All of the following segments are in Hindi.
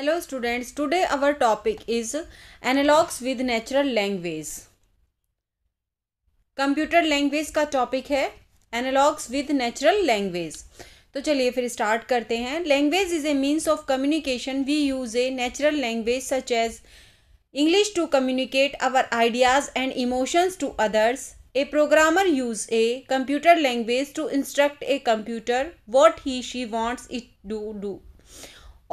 Hello students today our topic is analogues with natural language computer language का टॉपिक है एनालॉग्स विद नेचुरल लैंग्वेज तो चलिए फिर स्टार्ट करते हैं language is a means of communication we use a natural language such as English to communicate our ideas and emotions to others a programmer use a computer language to instruct a computer what he she wants it do do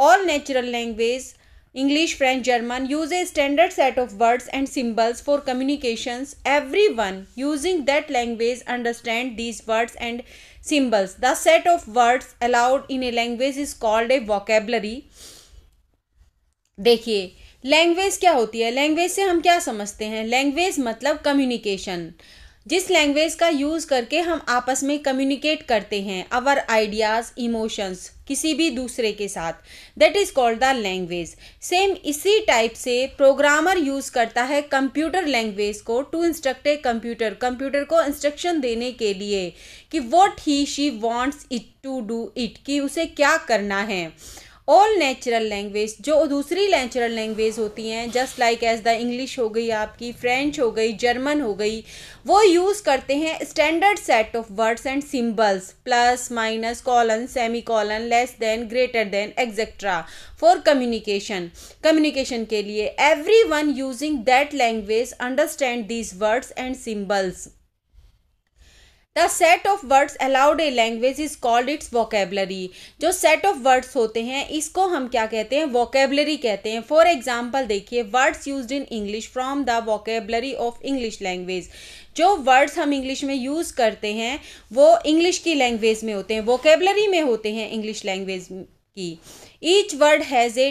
all natural language English French German use a standard set of words and symbols for communication every one using that language understand these words and symbols the set of words allowed in a language is called a vocabulary देखिए लैंग्वेज क्या होती है लैंग्वेज से हम क्या समझते हैं लैंग्वेज मतलब कम्युनिकेशन जिस लैंग्वेज का यूज़ करके हम आपस में कम्युनिकेट करते हैं अवर आइडियाज़ इमोशंस किसी भी दूसरे के साथ that is called the language same इसी टाइप से प्रोग्रामर यूज़ करता है कंप्यूटर लैंग्वेज को to instruct a computer computer को इंस्ट्रक्शन देने के लिए कि what he she wants it to do it कि उसे क्या करना है ऑल नेचुरल लैंग्वेज जो दूसरी नेचुरल लैंग्वेज होती हैं just like as the English हो गई आपकी फ्रेंच हो गई जर्मन हो गई वो यूज़ करते हैं standard set of words and symbols plus minus colon semicolon less than greater than etcetera for communication communication के लिए every one using that language understand these words and symbols the set of words allowed a language is called its vocabulary जो सेट ऑफ वर्ड्स होते हैं इसको हम क्या कहते हैं वोकेबलरी कहते हैं फॉर एग्जाम्पल देखिए words use in English from the vocabulary of English language जो वर्ड्स हम इंग्लिश में यूज़ करते हैं वो इंग्लिश की लैंग्वेज में होते हैं वोकेबलरी में होते हैं इंग्लिश लैंग्वेज की each word has a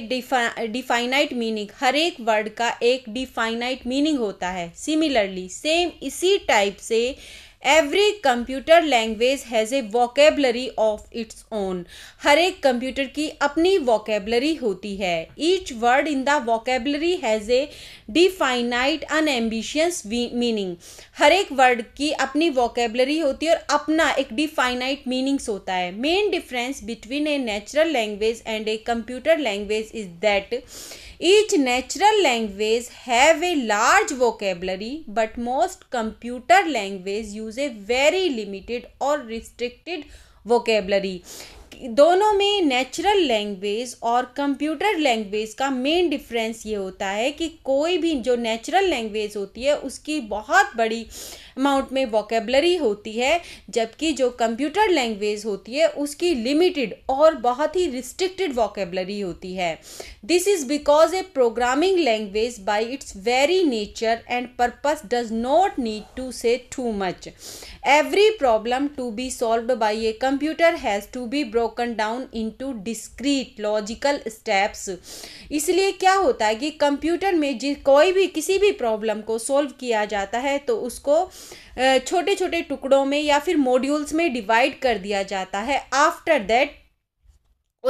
definite meaning हर एक वर्ड का एक डिफाइनाइट मीनिंग होता है सिमिलरली सेम इसी टाइप से every computer language has a vocabulary of its own हर एक कंप्यूटर की अपनी वोकेबलरी होती है each word in the vocabulary has a definite unambiguous meaning हर एक वर्ड की अपनी वोकेबलरी होती है और अपना एक डिफाइनाइट मीनिंग्स होता है main difference between a natural language and a computer language is that Each natural language have a large vocabulary but most computer language use a very limited or restricted vocabulary दोनों में नेचुरल लैंग्वेज और कंप्यूटर लैंग्वेज का मेन डिफरेंस ये होता है कि कोई भी जो नेचुरल लैंग्वेज होती है उसकी बहुत बड़ी अमाउंट में वोकेबलरी होती है जबकि जो कंप्यूटर लैंग्वेज होती है उसकी लिमिटेड और बहुत ही रिस्ट्रिक्टेड वोकेबलरी होती है this is because a programming language by its very nature and purpose does not need to say too much every problem to be solved by a computer has to be broken down into discrete logical steps इसलिए क्या होता है कि कंप्यूटर में जिस कोई भी किसी भी प्रॉब्लम को सॉल्व किया जाता है तो उसको छोटे छोटे टुकड़ों में या फिर मॉड्यूल्स में डिवाइड कर दिया जाता है आफ्टर दैट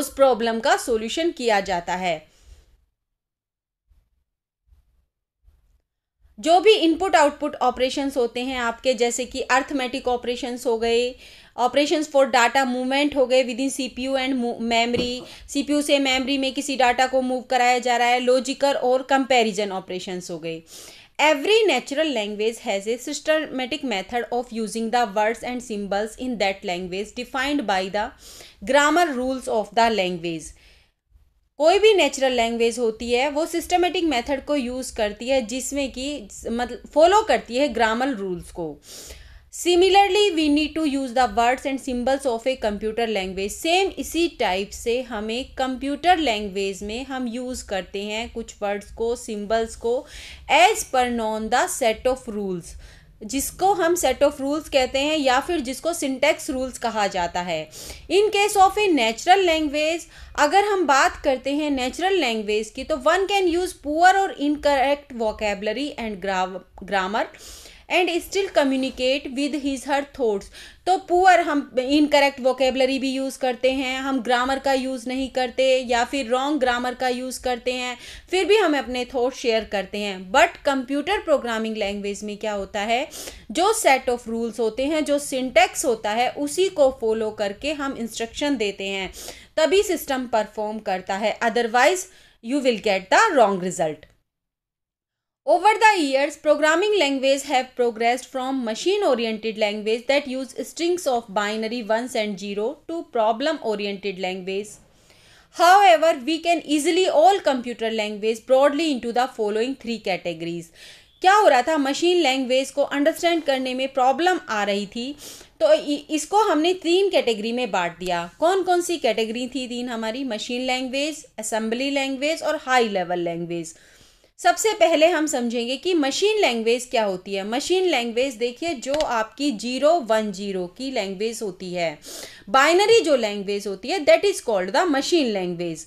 उस प्रॉब्लम का सॉल्यूशन किया जाता है जो भी इनपुट आउटपुट ऑपरेशंस होते हैं आपके जैसे कि अर्थमेटिक ऑपरेशंस हो गए ऑपरेशंस फॉर डाटा मूवमेंट हो गए within C P U and C P U से मेमोरी में किसी डाटा को मूव कराया जा रहा है लॉजिकल और कंपेरिजन ऑपरेशंस हो गए every natural language has a systematic method of using the words and symbols in that language defined by the grammar rules of the language कोई भी नेचुरल लैंग्वेज होती है वो सिस्टमेटिक मेथड को यूज़ करती है जिसमें कि मतलब फॉलो करती है ग्रामर रूल्स को similarly we need to use the words and symbols of a computer language same इसी टाइप से हमें कंप्यूटर लैंग्वेज में हम यूज़ करते हैं कुछ वर्ड्स को सिम्बल्स को as per non the set of rules जिसको हम सेट ऑफ रूल्स कहते हैं या फिर जिसको सिंटेक्स रूल्स कहा जाता है in case of a natural language अगर हम बात करते हैं नेचुरल लैंग्वेज की तो वन कैन यूज़ पुअर और incorrect vocabulary and grammar and still communicate with his her thoughts तो पुअर हम इनकरेक्ट वोकेबलरी भी यूज़ करते हैं हम ग्रामर का यूज़ नहीं करते या फिर रॉन्ग ग्रामर का यूज़ करते हैं फिर भी हम अपने थॉट शेयर करते हैं बट कंप्यूटर प्रोग्रामिंग लैंग्वेज में क्या होता है जो सेट ऑफ रूल्स होते हैं जो सिंटेक्स होता है उसी को फॉलो करके हम इंस्ट्रक्शन देते हैं तभी सिस्टम परफॉर्म करता है otherwise you will get the wrong result Over the years, programming languages have progressed from machine-oriented languages that use strings of binary ones and zero to problem-oriented languages. However, we can easily all computer languages broadly into the following three categories. क्या हो रहा था मशीन लैंग्वेज को अंडरस्टैंड करने में प्रॉब्लम आ रही थी तो इसको हमने तीन कैटेगरी में बांट दिया कौन कौन सी कैटेगरी थी तीन हमारी मशीन लैंग्वेज असेंबली लैंग्वेज और हाई लेवल लैंग्वेज सबसे पहले हम समझेंगे कि मशीन लैंग्वेज क्या होती है मशीन लैंग्वेज देखिए जो आपकी जीरो वन जीरो की लैंग्वेज होती है बाइनरी जो लैंग्वेज होती है that is called the machine language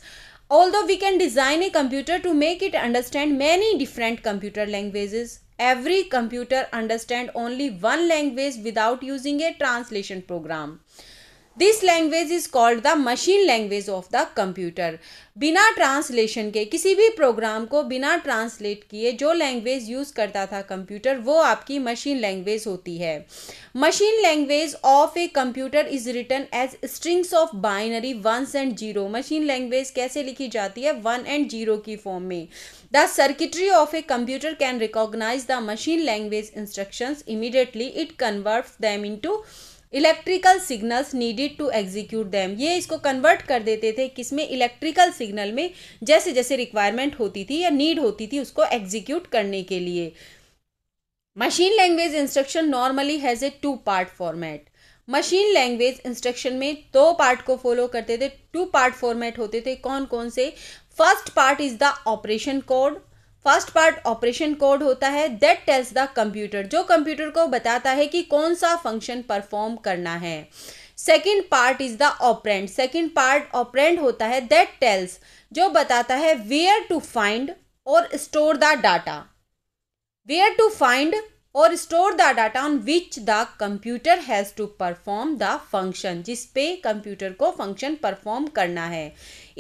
although we can design a computer to make it understand many different computer languages every computer understand only one language without using a translation program this language is called the machine language of the computer बिना ट्रांसलेशन के किसी भी प्रोग्राम को बिना ट्रांसलेट किए जो लैंग्वेज यूज़ करता था कंप्यूटर वो आपकी मशीन लैंग्वेज होती है machine language of a computer is written as strings of binary ones and zero machine language कैसे लिखी जाती है वन एंड जीरो की फॉर्म में the circuitry of a computer can recognise the machine language instructions immediately it converts them into electrical signals needed to execute them ये इसको कन्वर्ट कर देते थे किसमें इलेक्ट्रिकल सिग्नल में जैसे जैसे रिक्वायरमेंट होती थी या नीड होती थी उसको एग्जीक्यूट करने के लिए machine language instruction normally has a two part format machine language instruction में दो पार्ट को फॉलो करते थे टू पार्ट फॉर्मेट होते थे कौन कौन से first part is the operation code first part operation code होता है दैट टेल्स द कंप्यूटर जो कंप्यूटर को बताता है कि कौन सा फंक्शन परफॉर्म करना है second part is the operand second part operand होता है दैट टेल्स जो बताता है वेयर टू फाइंड और store the data where to find और store the data on which the computer has to perform the function जिस पे कंप्यूटर को फंक्शन परफॉर्म करना है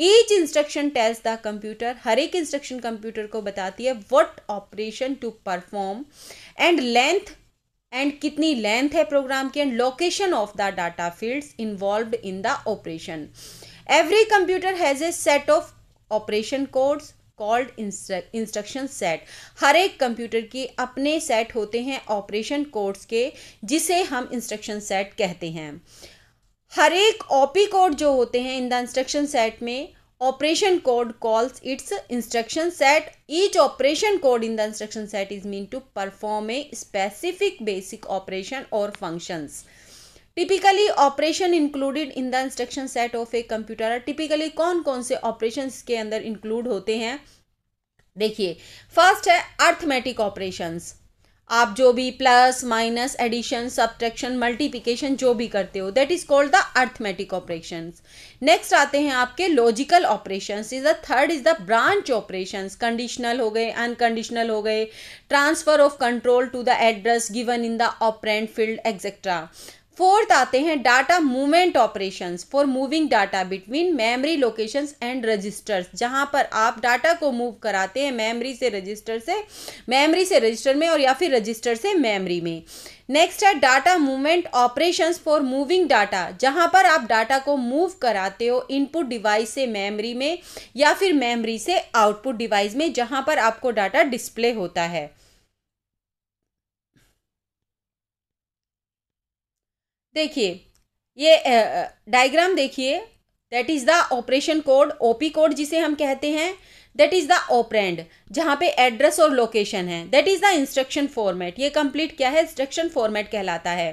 each instruction tells the computer हर एक इंस्ट्रक्शन कंप्यूटर को बताती है what operation to perform and length and कितनी लेंथ है प्रोग्राम की and location of the data fields involve in the operation every computer has a set of operation codes called instruction set हर एक कंप्यूटर के अपने सेट होते हैं ऑपरेशन कोड्स के जिसे हम इंस्ट्रक्शन सेट कहते हैं हर एक ओपी कोड जो होते हैं इन द इंस्ट्रक्शन सेट में operation code calls its instruction set each operation code in the instruction set is mean to perform a specific basic operation और functions typically operation included in the instruction set of a computer typically कौन कौन से ऑपरेशन के अंदर इंक्लूड होते हैं देखिए फर्स्ट है अर्थमेटिक ऑपरेशंस आप जो भी plus minus addition subtraction multiplication जो भी करते हो that is called the arithmetic operations next आते हैं आपके logical operations is the third is the branch operations conditional हो गए अनकंडीशनल हो गए transfer of control to the address given in the operand field etcetera fourth आते हैं data movement operations for moving data between memory locations and registers जहां पर आप डाटा को मूव कराते हैं मेमोरी से रजिस्टर से मेमोरी से रजिस्टर में और या फिर रजिस्टर से मेमोरी में नेक्स्ट है data movement operations for moving data जहां पर आप डाटा को मूव कराते हो इनपुट डिवाइस से मेमोरी में या फिर मेमोरी से आउटपुट डिवाइस में जहां पर आपको डाटा डिस्प्ले होता है देखिए ये डायग्राम देखिए that is the operation code OP code जिसे हम कहते हैं दैट इज़ द ओपरेंड जहाँ पे एड्रेस और लोकेशन है that is the instruction format ये कंप्लीट क्या है इंस्ट्रक्शन फॉर्मेट कहलाता है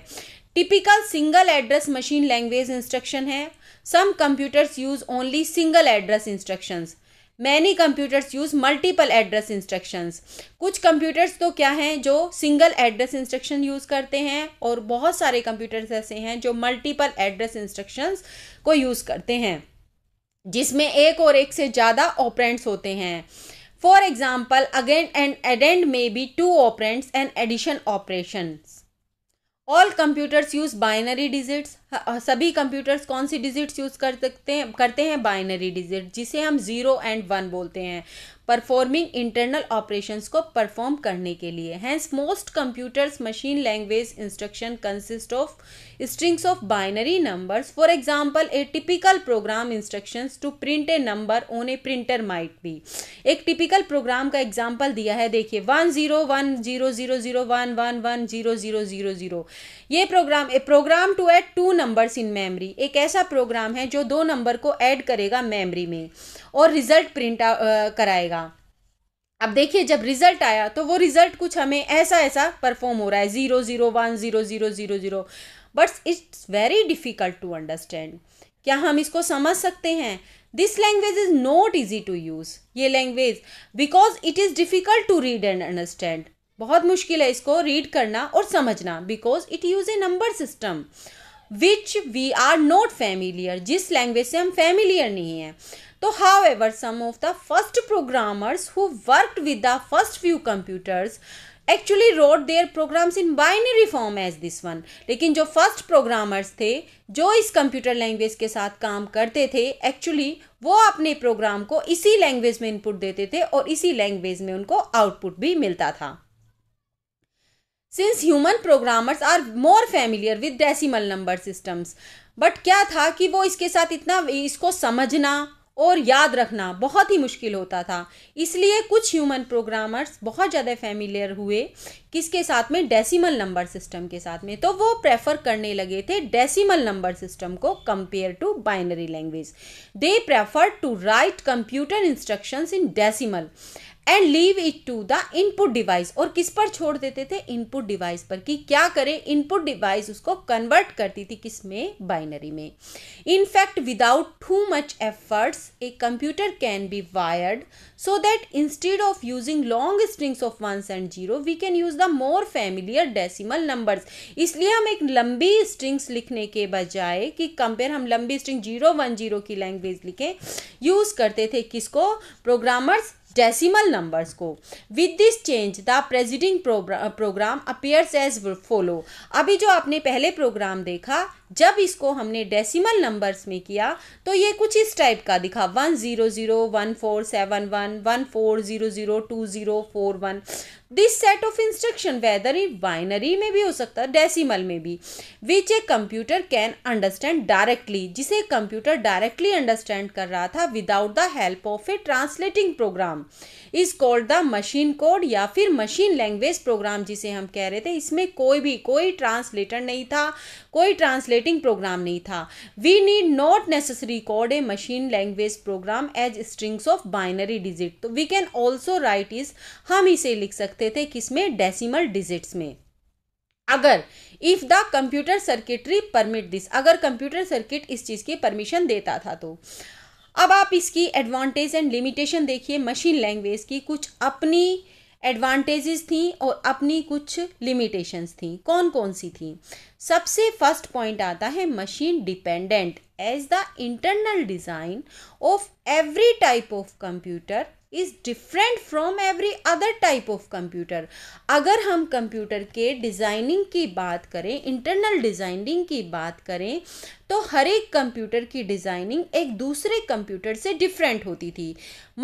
typical single address machine language instruction है some computers use only single address instructions many computers use multiple address instructions कुछ कंप्यूटर्स तो क्या हैं जो सिंगल एड्रेस इंस्ट्रक्शन यूज़ करते हैं और बहुत सारे कंप्यूटर्स ऐसे हैं जो मल्टीपल एड्रेस इंस्ट्रक्शंस को यूज़ करते हैं जिसमें एक और एक से ज़्यादा ऑपरेंट्स होते हैं for example again and addend में B two operands and addition operation all computers use binary digits हाँ, सभी कंप्यूटर्स कौन सी डिजिट्स यूज़ कर सकते हैं करते हैं बाइनरी डिजिट जिसे हम ज़ीरो एंड वन बोलते हैं परफॉर्मिंग इंटरनल ऑपरेशंस को परफॉर्म करने के लिए hence most computers machine language instruction consist of strings of binary numbers for example a typical program instructions to print a number on a printer might be एक टिपिकल प्रोग्राम का एग्जांपल दिया है देखिए one zero one zero zero zero one one one zero zero zero zero ये program a program to add two numbers in memory एक ऐसा प्रोग्राम है जो दो नंबर को ऐड करेगा मेमोरी में और रिजल्ट प्रिंट कराएगा अब देखिए जब रिजल्ट आया तो वो रिजल्ट कुछ हमें ऐसा ऐसा परफॉर्म हो रहा है zero zero one zero zero zero zero but it's very difficult to understand क्या हम इसको समझ सकते हैं this language is not easy to use ये language because it is difficult to read and understand बहुत मुश्किल है इसको रीड करना और समझना because it use a number system which we are not familiar जिस लैंग्वेज से हम फैमिलियर नहीं हैं तो however some of the first programmers who work with the first few computers actually wrote their programs in binary form as this one लेकिन जो फर्स्ट प्रोग्रामर्स थे जो इस कंप्यूटर लैंग्वेज के साथ काम करते थे एक्चुअली वो अपने प्रोग्राम को इसी लैंग्वेज में इनपुट देते थे और इसी लैंग्वेज में उनको आउटपुट भी मिलता था since human programmers are more familiar with decimal number systems but क्या था कि वो इसके साथ इतना इसको समझना और याद रखना बहुत ही मुश्किल होता था इसलिए कुछ ह्यूमन प्रोग्रामर्स बहुत ज़्यादा फेमिलियर हुए किसके साथ में डेसिमल नंबर सिस्टम के साथ में तो वो प्रेफर करने लगे थे डेसिमल नंबर सिस्टम को compare to binary language they prefer to write computer instructions in decimal and leave it to the input device और किस पर छोड़ देते थे इनपुट डिवाइस पर कि क्या करें इनपुट डिवाइस उसको कन्वर्ट करती थी किस में बाइनरी में in fact without too much efforts a computer can be wired so that instead of using long strings of ones and zero we can use the more familiar decimal numbers इसलिए हम एक लंबी स्ट्रिंग्स लिखने के बजाय कि कंपेयर हम लंबी स्ट्रिंग जीरो वन जीरो की लैंग्वेज लिखें यूज करते थे किसको प्रोग्रामर्स decimal numbers को with this change the preceding program appears as follow अभी जो आपने पहले प्रोग्राम देखा जब इसको हमने डेसिमल नंबर्स में किया तो ये कुछ इस टाइप का दिखा one zero zero one four seven one one four zero zero two zero four one this set of instruction whether in binary में भी हो सकता है डेसिमल में भी which a computer can understand directly जिसे कंप्यूटर डायरेक्टली अंडरस्टैंड कर रहा था without the help of a translating program is called the machine code या फिर मशीन लैंग्वेज प्रोग्राम जिसे हम कह रहे थे इसमें कोई भी कोई ट्रांसलेटर नहीं था कोई ट्रांसलेट ट्रांसलेटिंग प्रोग्राम नहीं था we need not necessary code a machine language program as strings of binary digit तो we can also write is हम इसे लिख सकते थे किसमें डेसिमल डिजिट्स में अगर if the computer circuitry permit this अगर कंप्यूटर सर्किट इस चीज की परमिशन देता था तो अब आप इसकी एडवांटेज एंड लिमिटेशन देखिए मशीन लैंग्वेज की कुछ अपनी एडवांटेजेस थी और अपनी कुछ लिमिटेशंस थी कौन कौन सी थी सबसे फर्स्ट पॉइंट आता है machine dependent as the internal design of every type of computer is different from every other type of computer अगर हम कंप्यूटर के डिज़ाइनिंग की बात करें इंटरनल डिज़ाइनिंग की बात करें तो हर एक कंप्यूटर की डिज़ाइनिंग एक दूसरे कंप्यूटर से डिफरेंट होती थी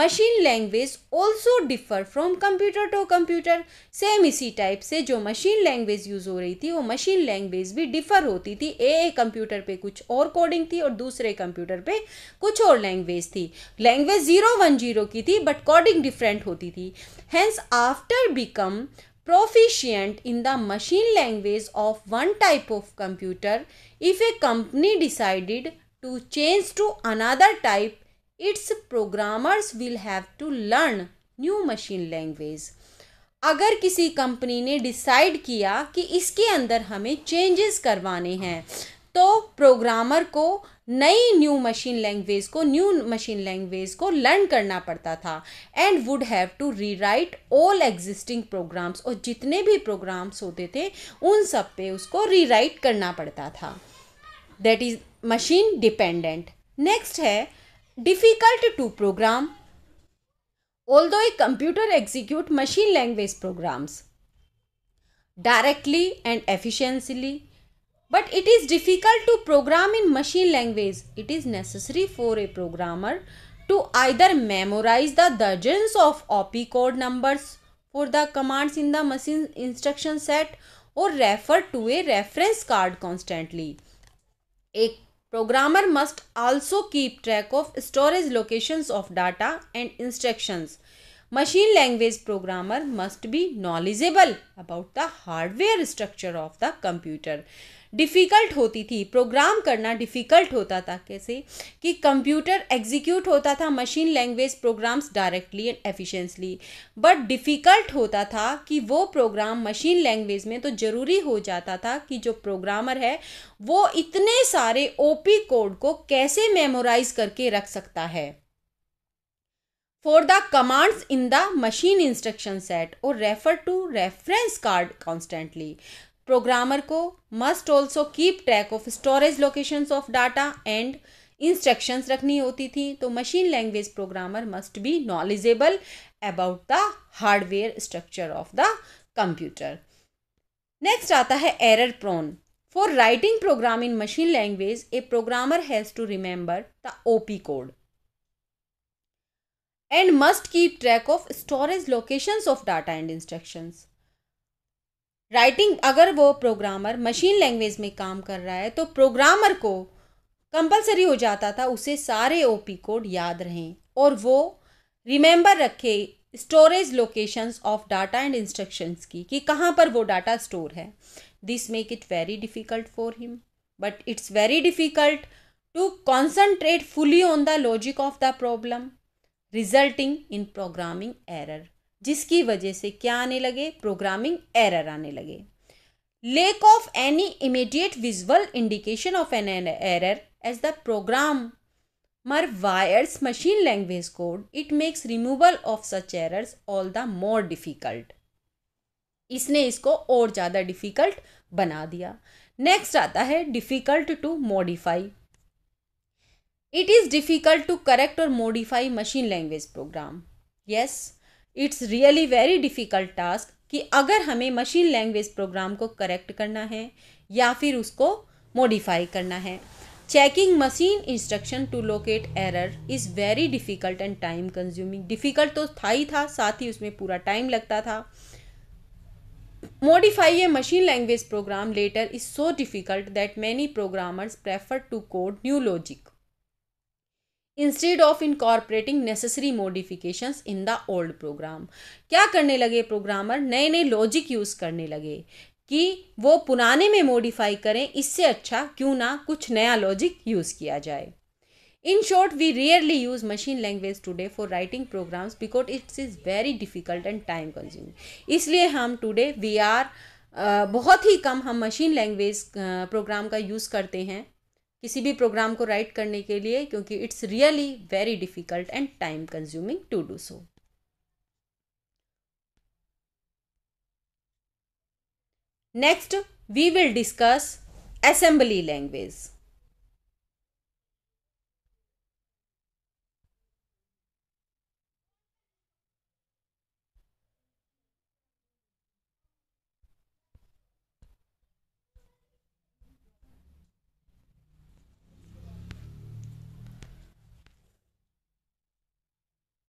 machine language also differ from computer to computer same इसी टाइप से जो मशीन लैंग्वेज यूज़ हो रही थी वो मशीन लैंग्वेज भी डिफर होती थी ए कंप्यूटर पे कुछ और कोडिंग थी और दूसरे कंप्यूटर पे कुछ और लैंग्वेज थी लैंग्वेज ज़ीरो वन जीरो की थी बट कोडिंग डिफरेंट होती थी hence after become proficient in the machine language of one type of computer, if a company decided to change to another type, its programmers will have to learn new machine language. अगर किसी कंपनी ने डिसाइड किया कि इसके अंदर हमें चेंजेस करवाने हैं तो प्रोग्रामर को नई न्यू मशीन लैंग्वेज को न्यू मशीन लैंग्वेज को लर्न करना पड़ता था and would have to rewrite all existing programs और जितने भी प्रोग्राम्स होते थे उन सब पे उसको रीराइट करना पड़ता था that is machine dependent next है difficult to program though a computer execute machine language programs directly and efficiently But it is difficult to program in machine language. It is necessary for a programmer to either memorize the dozens of OP code numbers for the commands in the machine instruction set or refer to a reference card constantly. A programmer must also keep track of storage locations of data and instructions machine language programmer must be knowledgeable about the hardware structure of the computer difficult होती थी प्रोग्राम करना डिफ़िकल्ट होता था कैसे कि कंप्यूटर एग्जीक्यूट होता था machine language programs directly and efficiently but difficult होता था कि वो प्रोग्राम मशीन लैंग्वेज में तो ज़रूरी हो जाता था कि जो प्रोग्रामर है वो इतने सारे ओपी कोड को कैसे मेमोराइज करके रख सकता है for the commands in the machine instruction set और refer to reference card constantly programmer को must also keep track of storage locations of data and instructions रखनी होती थी तो machine language programmer must be knowledgeable about the hardware structure of the computer next आता है error prone for writing program in machine language a programmer has to remember the op code and must keep track of storage locations of data and instructions writing अगर वो प्रोग्रामर मशीन लैंग्वेज में काम कर रहा है तो प्रोग्रामर को कंपलसरी हो जाता था उसे सारे ओ पी कोड याद रहें और वो रिमेंबर रखे storage locations of data and instructions की कि कहाँ पर वो डाटा स्टोर है this make it very difficult for him but it's very difficult to concentrate fully on the logic of the problem resulting in programming error जिसकी वजह से क्या आने लगे प्रोग्रामिंग एरर आने लगे lack of any immediate visual indication of an an error as the programmer wires machine language code it makes removal of such errors all the more difficult इसने इसको और ज़्यादा डिफिकल्ट बना दिया नेक्स्ट आता है difficult to modify it is difficult to correct और modify machine language program yes it's really very difficult task कि अगर हमें मशीन लैंग्वेज प्रोग्राम को करेक्ट करना है या फिर उसको मॉडिफाई करना है checking machine instruction to locate error is very difficult and time consuming difficult तो था ही था साथ ही उसमें पूरा टाइम लगता था modify a machine language program later is so difficult that many programmers prefer to code new logic instead of incorporating necessary modifications in the old program क्या करने लगे प्रोग्रामर नए नए लॉजिक यूज़ करने लगे कि वो पुराने में मॉडिफाई करें इससे अच्छा क्यों ना कुछ नया लॉजिक यूज़ किया जाए in short we rarely use machine language today for writing programs because it's is very difficult and time consuming इसलिए हम टुडे वी आर बहुत ही कम हम मशीन लैंग्वेज प्रोग्राम का यूज़ करते हैं किसी भी प्रोग्राम को राइट करने के लिए क्योंकि it's really very difficult and time consuming to do so next we will discuss assembly language